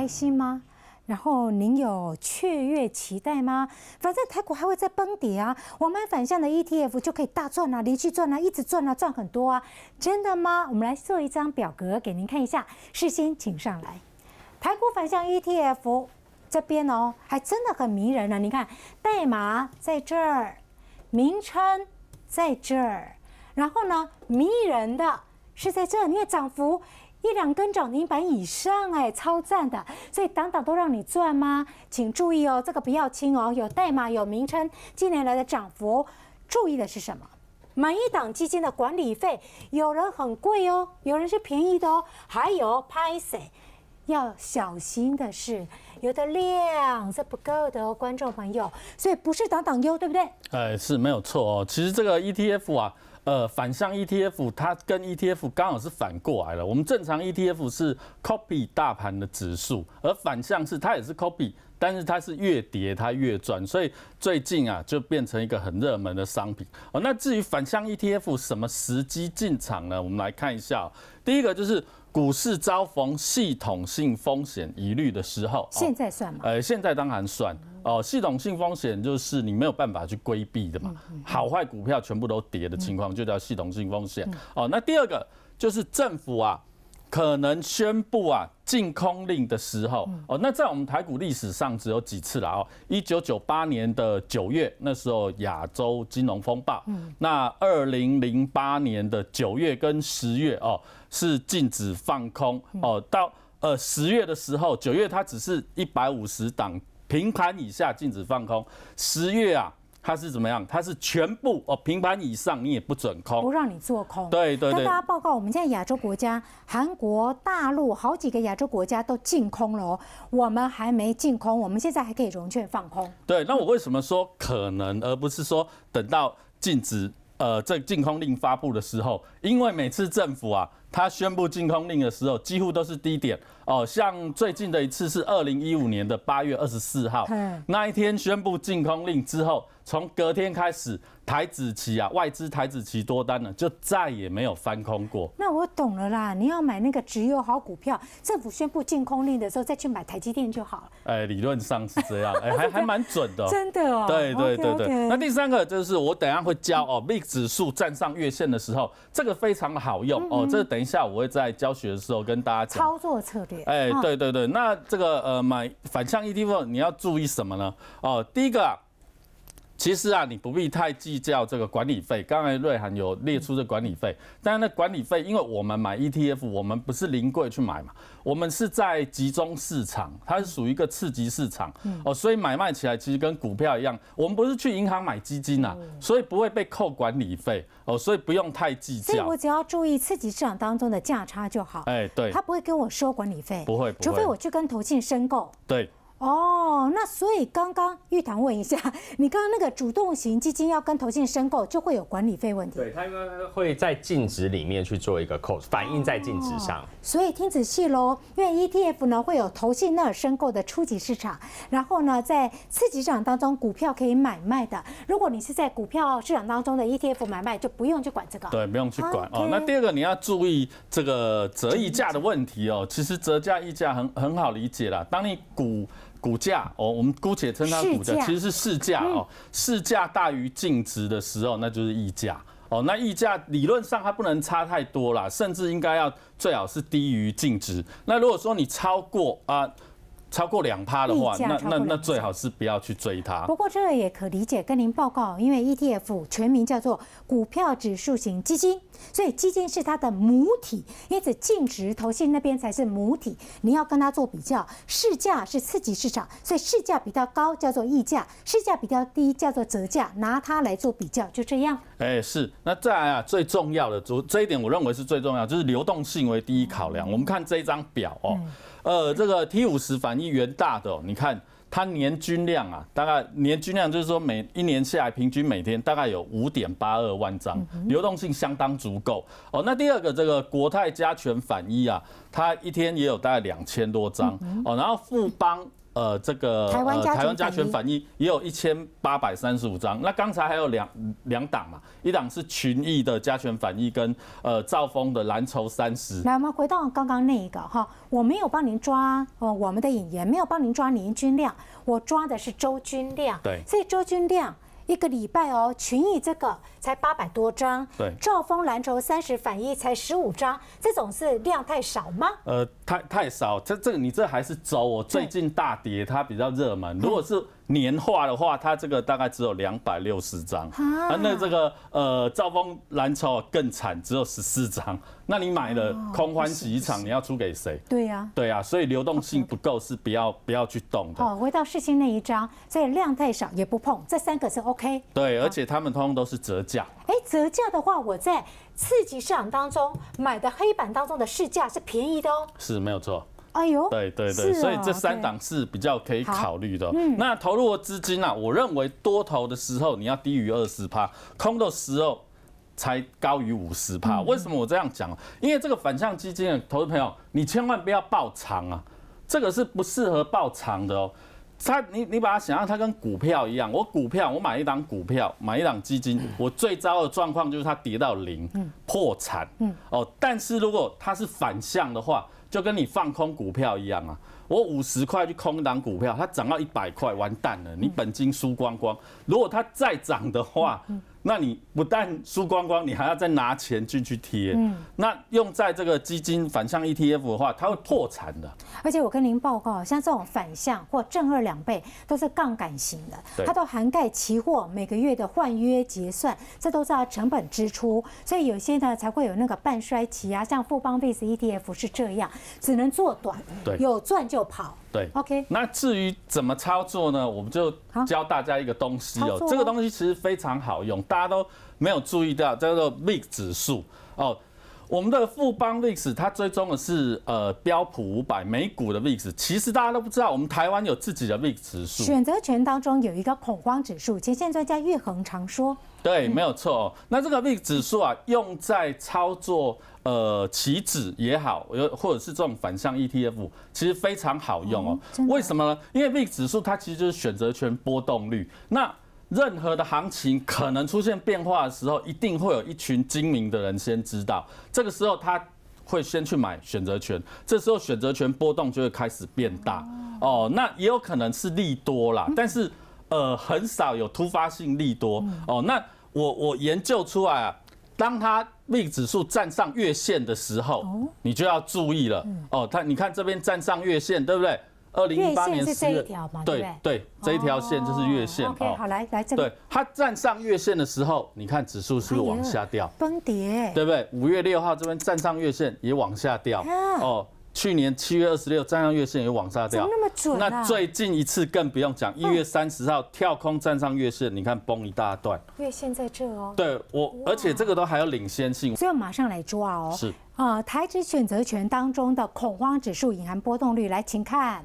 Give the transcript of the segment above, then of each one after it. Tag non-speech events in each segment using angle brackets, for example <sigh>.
开心吗？然后您有雀跃期待吗？反正台股还会再崩跌啊，我买反向的 ETF 就可以大赚啊，连续赚啊，一直赚啊，赚很多啊！真的吗？我们来做一张表格给您看一下。事先请上来，台股反向 ETF 这边哦，还真的很迷人呢。你看，代码在这儿，名称在这儿，然后呢，迷人的是在这，因为涨幅。一两根涨停板以上，哎，超赞的！所以档档都让你赚吗？请注意哦，这个不要轻哦，有代码有名称，近年来的涨幅，注意的是什么？每一档基金的管理费，有人很贵哦，有人是便宜的哦。还有 p a 要小心的是，有的量是不够的哦，观众朋友，所以不是档档优，对不对？呃，是没有错哦，其实这个 ETF 啊。呃，反向 ETF 它跟 ETF 刚好是反过来了。我们正常 ETF 是 copy 大盘的指数，而反向是它也是 copy，但是它是越跌它越赚，所以最近啊就变成一个很热门的商品。哦，那至于反向 ETF 什么时机进场呢？我们来看一下，第一个就是。股市遭逢系统性风险疑虑的时候，现在算吗？呃，现在当然算哦。系统性风险就是你没有办法去规避的嘛，好坏股票全部都跌的情况，就叫系统性风险哦。那第二个就是政府啊，可能宣布啊禁空令的时候哦。那在我们台股历史上只有几次了哦。一九九八年的九月那时候亚洲金融风暴，那二零零八年的九月跟十月哦。是禁止放空哦，到呃十月的时候，九月它只是一百五十档平盘以下禁止放空，十月啊它是怎么样？它是全部哦平盘以上你也不准空，不让你做空。对对对。大家报告，我们现在亚洲国家，韩国、大陆好几个亚洲国家都禁空了，我们还没禁空，我们现在还可以融券放空。对，那我为什么说可能，而不是说等到禁止呃这禁空令发布的时候，因为每次政府啊。他宣布禁空令的时候，几乎都是低点哦。像最近的一次是二零一五年的八月二十四号，那一天宣布禁空令之后，从隔天开始，台子期啊，外资台子期多单呢，就再也没有翻空过。那我懂了啦，你要买那个只有好股票，政府宣布禁空令的时候再去买台积电就好了。哎，理论上是这样，<laughs> 哎，还还蛮准的，真的哦。对对对对。那第三个就是我等下会教哦，Big 指数站上月线的时候，这个非常好用哦，这等。等一下我会在教学的时候跟大家讲操作策略。哎，对对对，那这个呃买反向 ETF 你要注意什么呢？哦，第一个。其实啊，你不必太计较这个管理费。刚才瑞涵有列出这管理费，但是那管理费，因为我们买 ETF，我们不是临柜去买嘛，我们是在集中市场，它是属于一个次级市场哦，所以买卖起来其实跟股票一样。我们不是去银行买基金啊，所以不会被扣管理费哦，所以不用太计较。所以我只要注意次级市场当中的价差就好。哎，对，他不会跟我收管理费，不会，除非我去跟投信申购。对。哦，那所以刚刚玉堂问一下，<laughs> 你刚刚那个主动型基金要跟投信申购，就会有管理费问题。对它应该会在净值里面去做一个扣，反映在净值上。所以听仔细喽，因为 ETF 呢会有投信那申购的初级市场，然后呢在次级市场当中股票可以买卖的。如果你是在股票市场当中的 ETF 买卖，就不用去管这个。对，不用去管哦。那第二个你要注意这个折溢价的问题哦。其实折价溢价很很好理解啦，当你股。股价哦，我们姑且称它股价，其实是市价哦。市价大于净值的时候，那就是溢价哦。那溢价理论上它不能差太多啦，甚至应该要最好是低于净值。那如果说你超过啊。超过两趴的话，那那那最好是不要去追它。不过这个也可理解，跟您报告，因为 ETF 全名叫做股票指数型基金，所以基金是它的母体，因此净值、投信那边才是母体。你要跟它做比较，市价是刺激市场，所以市价比较高叫做溢价，市价比较低叫做折价，拿它来做比较，就这样。哎，是。那再来啊，最重要的，这这一点我认为是最重要，就是流动性为第一考量。我们看这一张表哦。呃，这个 T 五十反一元大的，你看它年均量啊，大概年均量就是说每一年下来平均每天大概有五点八二万张，流动性相当足够哦。那第二个这个国泰加权反一啊，它一天也有大概两千多张哦，然后富邦。呃，这个台湾加权反应也有一千八百三十五张，那刚才还有两两档嘛，一档是群益的加权反应跟呃兆丰的蓝筹三十。来，我们回到刚刚那一个哈，我没有帮您抓呃我们的引言，没有帮您抓林君亮，我抓的是周君亮。对，所以周君亮。一个礼拜哦，群益这个才八百多张，对，兆丰蓝筹三十反一才十五张，这种是量太少吗？呃，太太少，这这你这还是周哦，最近大跌，它比较热门，如果是。年化的话，它这个大概只有两百六十张啊。那这个呃，兆丰蓝筹更惨，只有十四张。那你买了空欢喜一场，你要出给谁？对呀，对呀。所以流动性不够，是不要不要去动的。好，回到事先那一张，以量太少也不碰。这三个是 OK。对，而且他们通通都是折价。哎，折价的话，我在刺激市场当中买的黑板当中的市价是便宜的哦。是没有错。哎呦，对对对，所以这三档是比较可以考虑的。那投入的资金啊，我认为多头的时候你要低于二十趴，空的时候才高于五十趴。为什么我这样讲？因为这个反向基金啊，投资朋友你千万不要爆仓啊，这个是不适合爆仓的哦。它你你把它想象它跟股票一样，我股票我买一档股票，买一档基金，<coughs> 我最糟的状况就是它跌到零，破产。哦，但是如果它是反向的话。就跟你放空股票一样啊，我五十块去空档股票，它涨到一百块，完蛋了，你本金输光光。如果它再涨的话，嗯。那你不但输光光，你还要再拿钱进去贴。嗯，那用在这个基金反向 ETF 的话，它会破产的。而且我跟您报告，像这种反向或正二两倍都是杠杆型的，它都涵盖期货每个月的换约结算，这都是它成本支出。所以有些呢才会有那个半衰期啊，像富邦 VIX ETF 是这样，只能做短，有赚就跑。对，OK。那至于怎么操作呢？我们就教大家一个东西哦，这个东西其实非常好用，大家都没有注意到，叫做 VIX 指数哦。我们的富邦 VIX 它追踪的是呃标普五百美股的 VIX，其实大家都不知道，我们台湾有自己的 VIX 指数。选择权当中有一个恐慌指数，前线专家玉恒常说。对，没有错。那这个 VIX 指数啊，用在操作。呃，期指也好，又或者是这种反向 ETF，其实非常好用哦。为什么呢？因为 V 指数它其实就是选择权波动率。那任何的行情可能出现变化的时候，一定会有一群精明的人先知道。这个时候他会先去买选择权，这时候选择权波动就会开始变大哦。那也有可能是利多啦，但是呃，很少有突发性利多哦。那我我研究出来。当它 V 指数站上月线的时候，你就要注意了哦。它，你看这边站上月线，对不对？二零是这一条嘛？对对，这一条线就是月线。好，来来这边。对它站上月线的时候，你看指数是往下掉，崩跌，对不对？五月六号这边站上月线也往下掉哦。去年七月二十六站上月线也往下掉，那么准。那最近一次更不用讲，一月三十号跳空站上月线，你看崩一大段。月线在这哦。对我，而且这个都还有领先性，所以我马上来抓哦。是啊，台指选择权当中的恐慌指数隐含波动率，来，请看。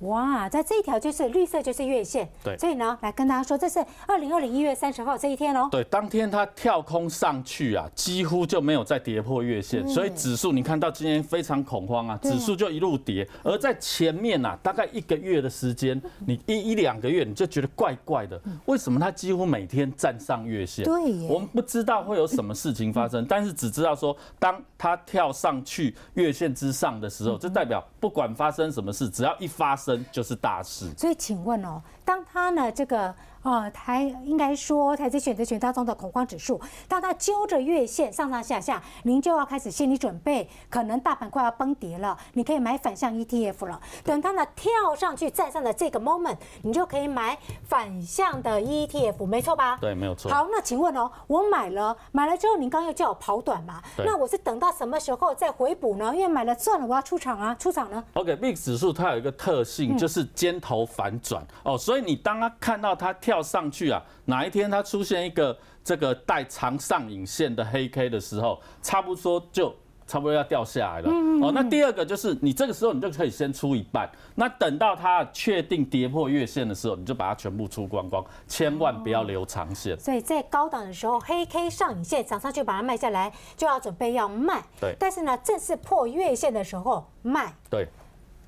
哇，在这一条就是绿色就是月线，对，所以呢，来跟大家说，这是二零二零一月三十号这一天哦。对，当天它跳空上去啊，几乎就没有再跌破月线，所以指数你看到今天非常恐慌啊，指数就一路跌。而在前面呐，大概一个月的时间，你一一两个月你就觉得怪怪的，为什么它几乎每天站上月线？对，我们不知道会有什么事情发生，<laughs> 但是只知道说，当它跳上去月线之上的时候，这代表。不管发生什么事，只要一发生就是大事。所以请问哦，当他呢这个？哦，台应该说台资选择权当中的恐慌指数，当它揪着月线上上下下，您就要开始心理准备，可能大盘快要崩跌了，你可以买反向 ETF 了。等它呢跳上去站上的这个 moment，你就可以买反向的 ETF，没错吧？对，没有错。好，那请问哦，我买了，买了之后，您刚刚又叫我跑短嘛？那我是等到什么时候再回补呢？因为买了赚了，我要出场啊，出场呢？OK，big 指数它有一个特性就是尖头反转哦，所以你当它看到它。跳上去啊！哪一天它出现一个这个带长上影线的黑 K 的时候，差不多就差不多要掉下来了。哦，那第二个就是你这个时候你就可以先出一半，那等到它确定跌破月线的时候，你就把它全部出光光，千万不要留长线。所以在高档的时候，黑 K 上影线涨上去把它卖下来，就要准备要卖。对。但是呢，正式破月线的时候卖。对。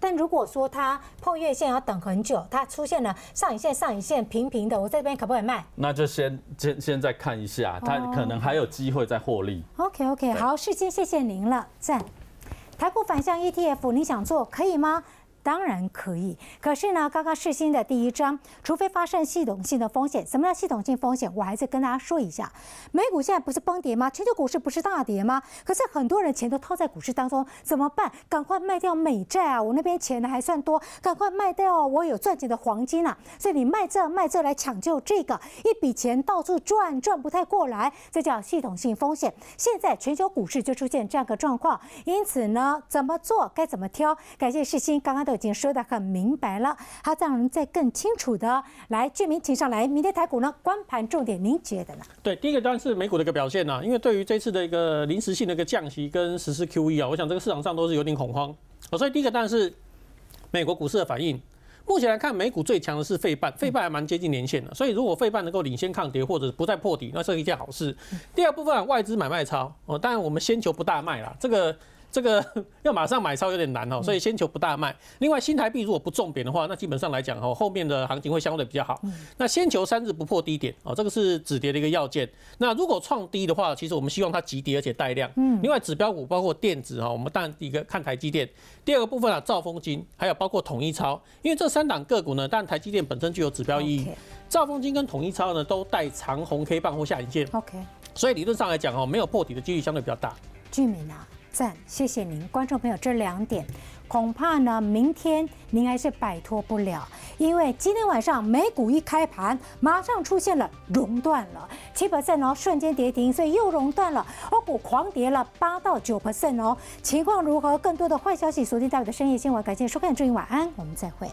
但如果说它破月线要等很久，它出现了上影线、上影线平平的，我在这边可不可以卖？那就先先先再看一下，它可能还有机会再获利。OK OK，好，世先谢谢您了，赞。台股反向 ETF，你想做可以吗？当然可以，可是呢，刚刚世新的第一章，除非发生系统性的风险。什么叫系统性风险？我还是跟大家说一下，美股现在不是崩跌吗？全球股市不是大跌吗？可是很多人钱都套在股市当中，怎么办？赶快卖掉美债啊！我那边钱呢还算多，赶快卖掉我有赚钱的黄金啊！所以你卖这卖这来抢救这个一笔钱，到处转转不太过来，这叫系统性风险。现在全球股市就出现这样个状况，因此呢，怎么做？该怎么挑？感谢世新刚刚的。已经说的很明白了，好，要我让再更清楚的来，居民请上来。明天台股呢，光盘重点您觉得呢？对，第一个当然是美股的一个表现呢，因为对于这次的一个临时性的一个降息跟实施 QE 啊，我想这个市场上都是有点恐慌哦，所以第一个当然是美国股市的反应。目前来看，美股最强的是费半，费半还蛮接近年线的，所以如果费半能够领先抗跌或者不再破底，那是一件好事。第二部分外资买卖超哦，然我们先求不大卖啦，这个。这个 <laughs> 要马上买超有点难哦，所以先求不大卖。另外，新台币如果不重贬的话，那基本上来讲哦，后面的行情会相对比较好。那先求三日不破低点哦，这个是止跌的一个要件。那如果创低的话，其实我们希望它急跌而且带量。嗯。另外，指标股包括电子哈，我们当然一个看台积电，第二个部分啊，兆丰金，还有包括统一超，因为这三档个股呢，但台积电本身具有指标意义，兆丰金跟统一超呢都带长红 K 棒或下影线。OK。所以理论上来讲哦，没有破底的几率相对比较大。居民呢？赞，谢谢您，观众朋友，这两点恐怕呢，明天您还是摆脱不了，因为今天晚上美股一开盘，马上出现了熔断了，七 percent 哦，瞬间跌停，所以又熔断了，欧股狂跌了八到九 percent 哦，情况如何？更多的坏消息锁定在我的深夜新闻，感谢收看，祝您晚安，我们再会。